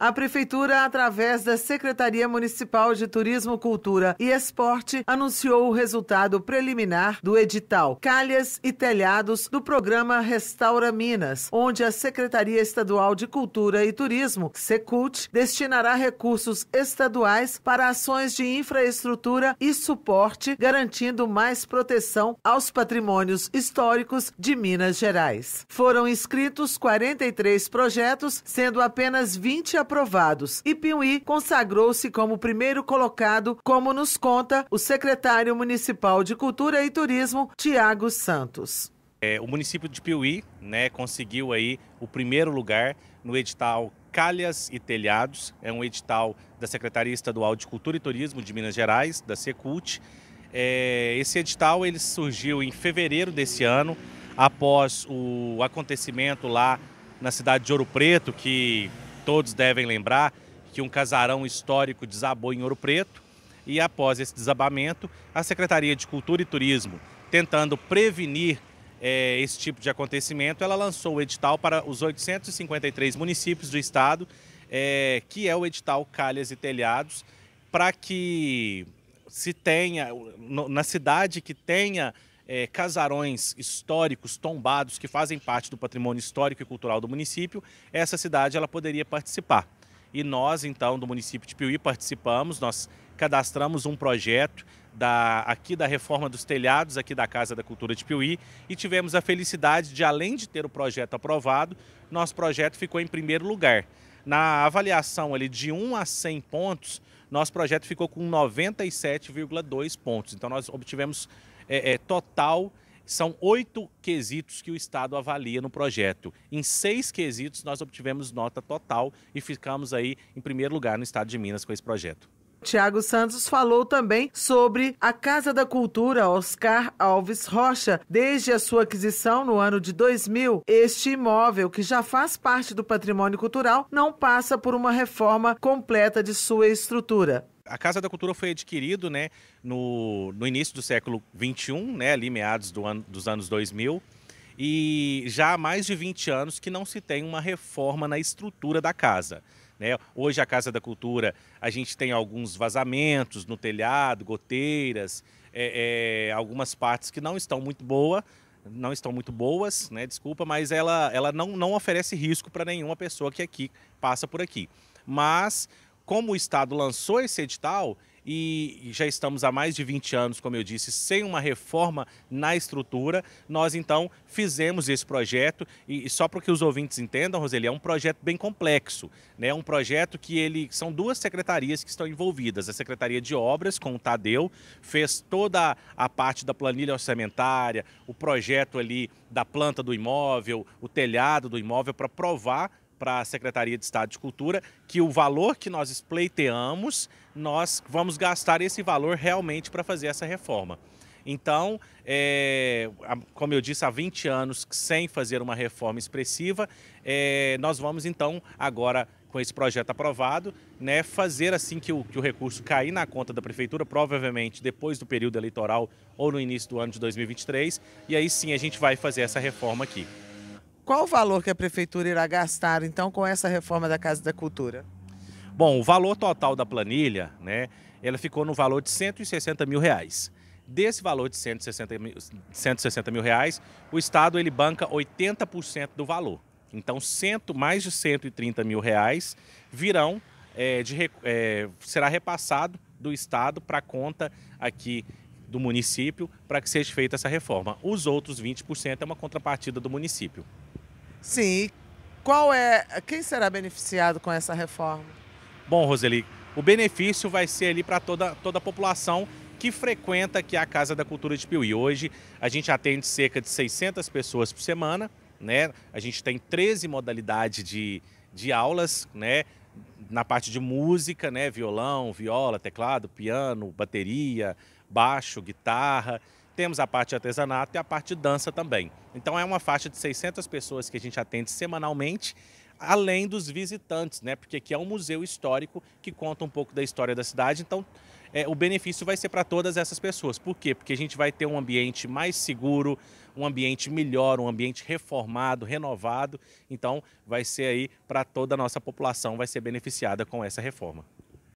A Prefeitura, através da Secretaria Municipal de Turismo, Cultura e Esporte, anunciou o resultado preliminar do edital Calhas e Telhados do programa Restaura Minas, onde a Secretaria Estadual de Cultura e Turismo, Secult, destinará recursos estaduais para ações de infraestrutura e suporte, garantindo mais proteção aos patrimônios históricos de Minas Gerais. Foram inscritos 43 projetos, sendo apenas 20 aprovados aprovados e Piuí consagrou-se como primeiro colocado, como nos conta o secretário municipal de Cultura e Turismo, Tiago Santos. É, o município de Piuí né, conseguiu aí o primeiro lugar no edital Calhas e Telhados, é um edital da Secretaria Estadual de Cultura e Turismo de Minas Gerais, da Secult. É, esse edital ele surgiu em fevereiro desse ano, após o acontecimento lá na cidade de Ouro Preto, que todos devem lembrar que um casarão histórico desabou em Ouro Preto e, após esse desabamento, a Secretaria de Cultura e Turismo, tentando prevenir é, esse tipo de acontecimento, ela lançou o edital para os 853 municípios do estado, é, que é o edital Calhas e Telhados, para que se tenha, na cidade que tenha é, casarões históricos tombados que fazem parte do patrimônio histórico e cultural do município, essa cidade ela poderia participar. E nós, então, do município de Piuí, participamos, nós cadastramos um projeto da, aqui da reforma dos telhados, aqui da Casa da Cultura de Piuí, e tivemos a felicidade de, além de ter o projeto aprovado, nosso projeto ficou em primeiro lugar. Na avaliação ali de 1 a 100 pontos, nosso projeto ficou com 97,2 pontos. Então nós obtivemos é, é, total são oito quesitos que o Estado avalia no projeto. Em seis quesitos, nós obtivemos nota total e ficamos aí em primeiro lugar no Estado de Minas com esse projeto. Tiago Santos falou também sobre a Casa da Cultura Oscar Alves Rocha. Desde a sua aquisição no ano de 2000, este imóvel, que já faz parte do patrimônio cultural, não passa por uma reforma completa de sua estrutura a Casa da Cultura foi adquirido né, no, no início do século XXI, né, ali meados do ano, dos anos 2000, e já há mais de 20 anos que não se tem uma reforma na estrutura da casa. Né? Hoje a Casa da Cultura a gente tem alguns vazamentos no telhado, goteiras, é, é, algumas partes que não estão muito boa, não estão muito boas, né? Desculpa, mas ela, ela não, não oferece risco para nenhuma pessoa que aqui passa por aqui. Mas como o Estado lançou esse edital, e já estamos há mais de 20 anos, como eu disse, sem uma reforma na estrutura. Nós então fizemos esse projeto e só para que os ouvintes entendam, Roseli, é um projeto bem complexo, né? É um projeto que ele são duas secretarias que estão envolvidas. A Secretaria de Obras com o Tadeu fez toda a parte da planilha orçamentária, o projeto ali da planta do imóvel, o telhado do imóvel para provar para a Secretaria de Estado de Cultura que o valor que nós espleiteamos nós vamos gastar esse valor realmente para fazer essa reforma. Então, é, como eu disse, há 20 anos sem fazer uma reforma expressiva, é, nós vamos então agora com esse projeto aprovado, né, fazer assim que o, que o recurso cair na conta da prefeitura, provavelmente depois do período eleitoral ou no início do ano de 2023, e aí sim a gente vai fazer essa reforma aqui. Qual o valor que a prefeitura irá gastar então com essa reforma da Casa da Cultura? Bom, o valor total da planilha, né, ela ficou no valor de 160 mil reais. Desse valor de 160 mil, 160 mil reais, o Estado ele banca 80% do valor. Então, cento, mais de 130 mil reais virão é, de, é, será repassado do Estado para a conta aqui do município para que seja feita essa reforma. Os outros 20% é uma contrapartida do município. Sim. Qual é quem será beneficiado com essa reforma? Bom, Roseli, o benefício vai ser ali para toda, toda a população que frequenta aqui a Casa da Cultura de Piuí. Hoje a gente atende cerca de 600 pessoas por semana, né? A gente tem 13 modalidades de, de aulas, né? Na parte de música, né? Violão, viola, teclado, piano, bateria, baixo, guitarra. Temos a parte de artesanato e a parte de dança também. Então é uma faixa de 600 pessoas que a gente atende semanalmente além dos visitantes, né? Porque aqui é um museu histórico que conta um pouco da história da cidade, então é, o benefício vai ser para todas essas pessoas. Por quê? Porque a gente vai ter um ambiente mais seguro, um ambiente melhor, um ambiente reformado, renovado. Então, vai ser aí para toda a nossa população, vai ser beneficiada com essa reforma.